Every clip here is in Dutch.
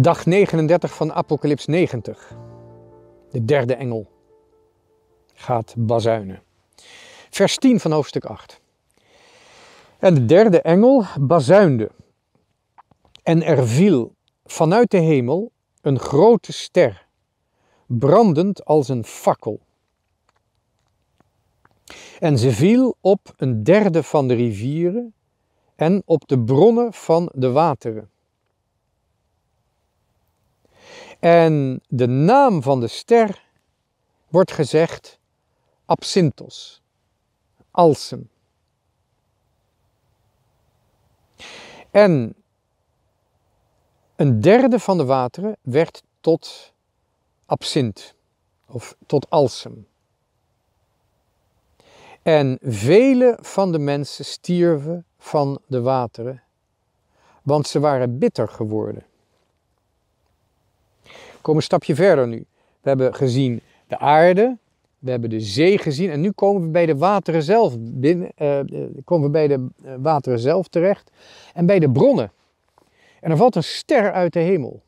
Dag 39 van Apocalyps 90. De derde engel gaat bazuinen. Vers 10 van hoofdstuk 8. En de derde engel bazuinde. En er viel vanuit de hemel een grote ster, brandend als een fakkel. En ze viel op een derde van de rivieren en op de bronnen van de wateren en de naam van de ster wordt gezegd Absinthos, Alsem. En een derde van de wateren werd tot absint of tot alsem. En vele van de mensen stierven van de wateren, want ze waren bitter geworden komen een stapje verder nu. We hebben gezien de aarde, we hebben de zee gezien en nu komen we bij de wateren zelf, binnen, eh, eh, komen we bij de eh, wateren zelf terecht en bij de bronnen. En er valt een ster uit de hemel.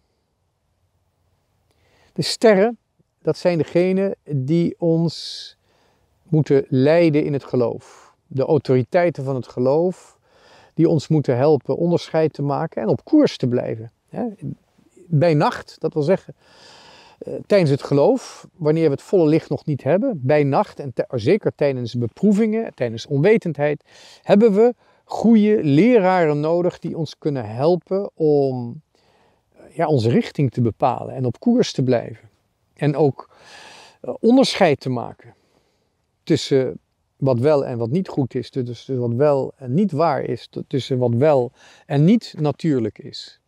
De sterren, dat zijn degenen die ons moeten leiden in het geloof. De autoriteiten van het geloof, die ons moeten helpen onderscheid te maken en op koers te blijven bij nacht, dat wil zeggen eh, tijdens het geloof, wanneer we het volle licht nog niet hebben, bij nacht en zeker tijdens beproevingen, tijdens onwetendheid, hebben we goede leraren nodig die ons kunnen helpen om eh, ja, onze richting te bepalen en op koers te blijven. En ook eh, onderscheid te maken tussen wat wel en wat niet goed is, tussen wat wel en niet waar is, tussen wat wel en niet natuurlijk is.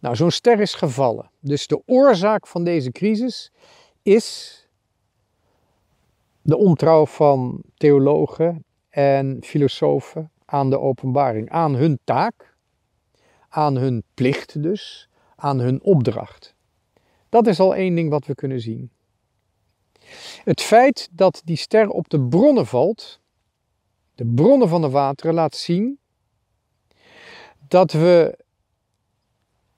Nou, zo'n ster is gevallen. Dus de oorzaak van deze crisis is de ontrouw van theologen en filosofen aan de openbaring, aan hun taak, aan hun plicht dus, aan hun opdracht. Dat is al één ding wat we kunnen zien. Het feit dat die ster op de bronnen valt, de bronnen van de wateren, laat zien dat we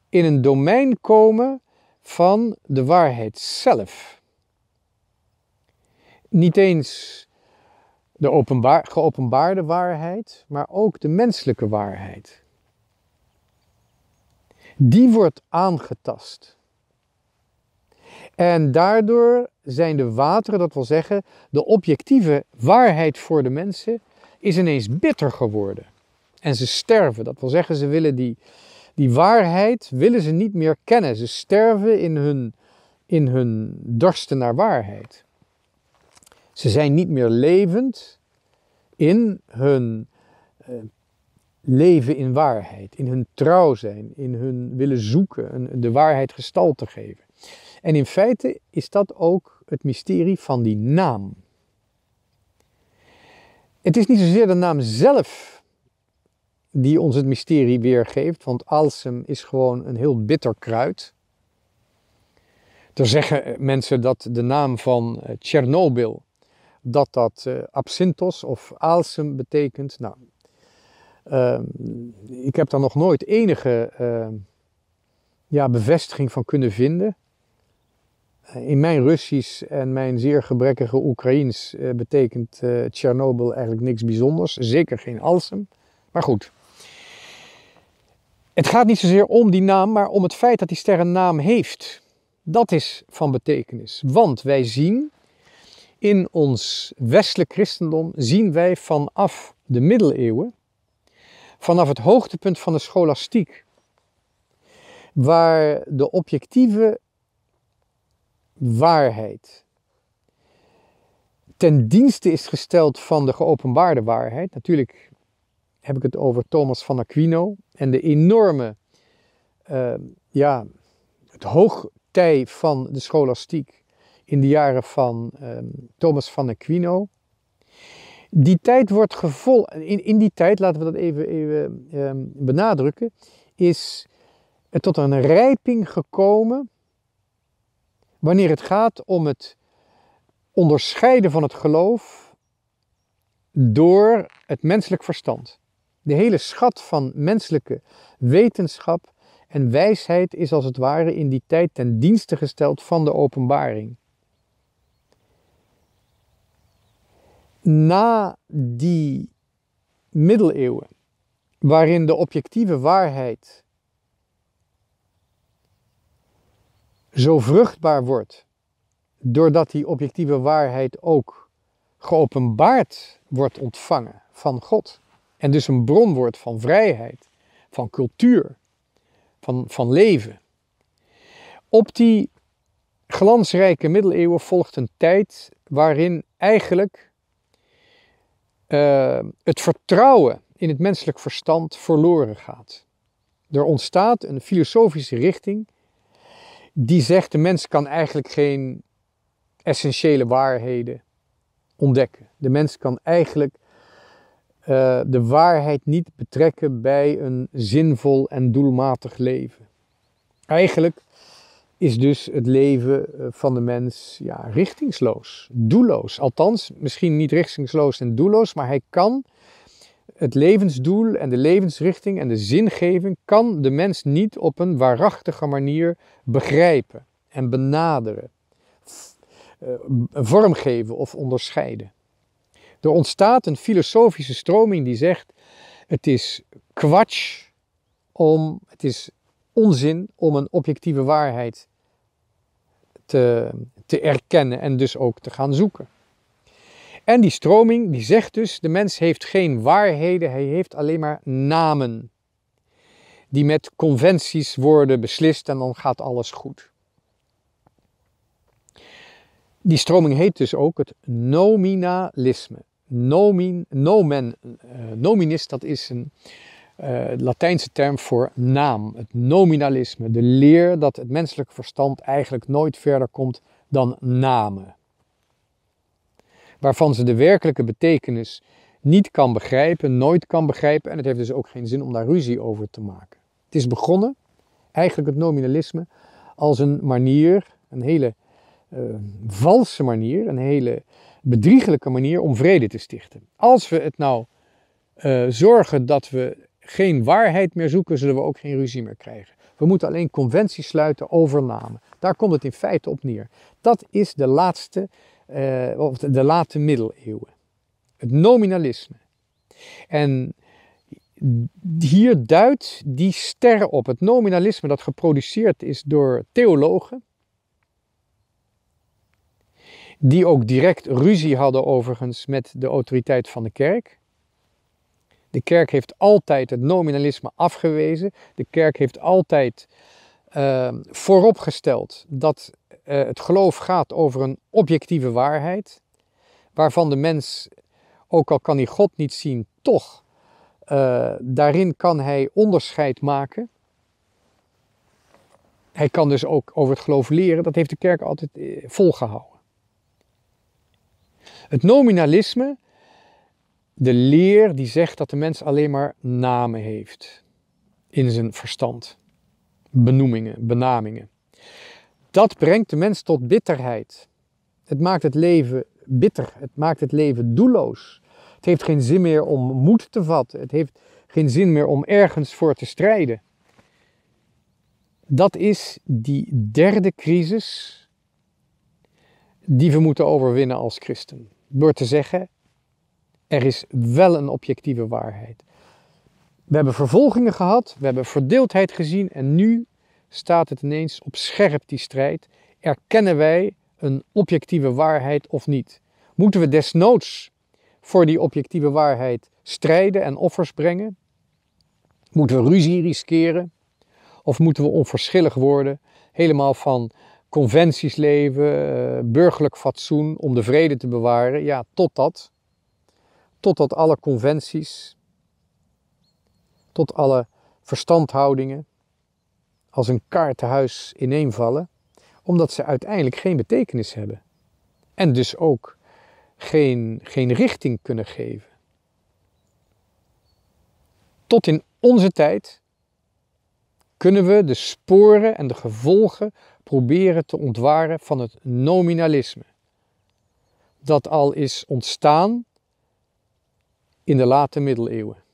in een domein komen van de waarheid zelf. Niet eens de openbaar, geopenbaarde waarheid, maar ook de menselijke waarheid. Die wordt aangetast. En daardoor zijn de wateren, dat wil zeggen, de objectieve waarheid voor de mensen, is ineens bitter geworden. En ze sterven. Dat wil zeggen, ze willen die, die waarheid willen ze niet meer kennen. Ze sterven in hun, in hun dorsten naar waarheid. Ze zijn niet meer levend in hun eh, leven in waarheid, in hun trouw zijn, in hun willen zoeken, de waarheid gestalte geven. En in feite is dat ook het mysterie van die naam. Het is niet zozeer de naam zelf die ons het mysterie weergeeft. Want alsem is gewoon een heel bitter kruid. Er zeggen eh, mensen dat de naam van eh, Tsjernobyl, dat dat uh, of alsem betekent. Nou, ehm, ik heb daar nog nooit enige ehm, ja, bevestiging van kunnen vinden. In mijn Russisch en mijn zeer gebrekkige Oekraïens betekent Tsjernobyl eigenlijk niks bijzonders. Zeker geen alsem. Maar goed, het gaat niet zozeer om die naam, maar om het feit dat die ster een naam heeft. Dat is van betekenis. Want wij zien in ons westelijk christendom, zien wij vanaf de middeleeuwen, vanaf het hoogtepunt van de scholastiek, waar de objectieve waarheid ten dienste is gesteld van de geopenbaarde waarheid. Natuurlijk heb ik het over Thomas van Aquino, en de enorme, ehm, ja, het hoogtij van de scholastiek in de jaren van ehm, Thomas van Aquino. Die tijd wordt gevolgd, in, in die tijd, laten we dat even, ehm, benadrukken, is het tot een rijping gekomen wanneer het gaat om het onderscheiden van het geloof door het menselijk verstand. De hele schat van menselijke wetenschap en wijsheid is als het ware in die tijd ten dienste gesteld van de openbaring. Na die middeleeuwen, waarin de objectieve waarheid zo vruchtbaar wordt, doordat die objectieve waarheid ook geopenbaard wordt ontvangen van God en dus een bron wordt van vrijheid, van cultuur, van, van leven. Op die glansrijke middeleeuwen volgt een tijd waarin eigenlijk eh, het vertrouwen in het menselijk verstand verloren gaat. Er ontstaat een filosofische richting die zegt de mens kan eigenlijk geen essentiële waarheden ontdekken. De mens kan eigenlijk eh, de waarheid niet betrekken bij een zinvol en doelmatig leven. Eigenlijk is dus het leven eh, van de mens ja, richtingsloos, doelloos. Althans, misschien niet richtingsloos en doelloos, maar hij kan het levensdoel en de levensrichting en de zingeving kan de mens niet op een waarachtige manier begrijpen en benaderen, eh, vormgeven of onderscheiden. Er ontstaat een filosofische stroming die zegt: het is kwatsch om, het is onzin om een objectieve waarheid te, te erkennen en dus ook te gaan zoeken. En die stroming die zegt dus: de mens heeft geen waarheden, hij heeft alleen maar namen. Die met conventies worden beslist en dan gaat alles goed. Die stroming heet dus ook het nominalisme nomen, eh, nominis, dat is een eh, Latijnse term voor naam. Het nominalisme, de leer dat het menselijk verstand eigenlijk nooit verder komt dan namen. Waarvan ze de werkelijke betekenis niet kan begrijpen, nooit kan begrijpen en het heeft dus ook geen zin om daar ruzie over te maken. Het is begonnen, eigenlijk het nominalisme, als een manier, een hele eh, valse manier, een hele bedriegelijke manier om vrede te stichten. Als we het nou eh, zorgen dat we geen waarheid meer zoeken, zullen we ook geen ruzie meer krijgen. We moeten alleen conventies sluiten over namen. Daar komt het in feite op neer. Dat is de laatste, eh, de late middeleeuwen. Het nominalisme. En hier duidt die ster op. Het nominalisme dat geproduceerd is door theologen, die ook direct ruzie hadden overigens met de autoriteit van de kerk. De kerk heeft altijd het nominalisme afgewezen. De kerk heeft altijd uh, vooropgesteld dat eh, het geloof gaat over een objectieve waarheid, waarvan de mens, ook al kan hij God niet zien, toch eh, daarin kan hij onderscheid maken. Hij kan dus ook over het geloof leren. Dat heeft de kerk altijd eh, volgehouden. Het nominalisme, de leer die zegt dat de mens alleen maar namen heeft in zijn verstand. Benoemingen, benamingen. Dat brengt de mens tot bitterheid. Het maakt het leven bitter. Het maakt het leven doelloos. Het heeft geen zin meer om moed te vatten. Het heeft geen zin meer om ergens voor te strijden. Dat is die derde crisis die we moeten overwinnen als christen door te zeggen, er is wel een objectieve waarheid. We hebben vervolgingen gehad, we hebben verdeeldheid gezien en nu staat het ineens op scherp, die strijd. Erkennen wij een objectieve waarheid of niet? Moeten we desnoods voor die objectieve waarheid strijden en offers brengen? Moeten we ruzie riskeren? Of moeten we onverschillig worden, helemaal van conventies leven, eh, burgerlijk fatsoen om de vrede te bewaren. Ja, totdat, totdat alle conventies, tot alle verstandhoudingen als een kaartenhuis ineenvallen, omdat ze uiteindelijk geen betekenis hebben. En dus ook geen, geen richting kunnen geven. Tot in onze tijd kunnen we de sporen en de gevolgen proberen te ontwaren van het nominalisme. Dat al is ontstaan in de late middeleeuwen.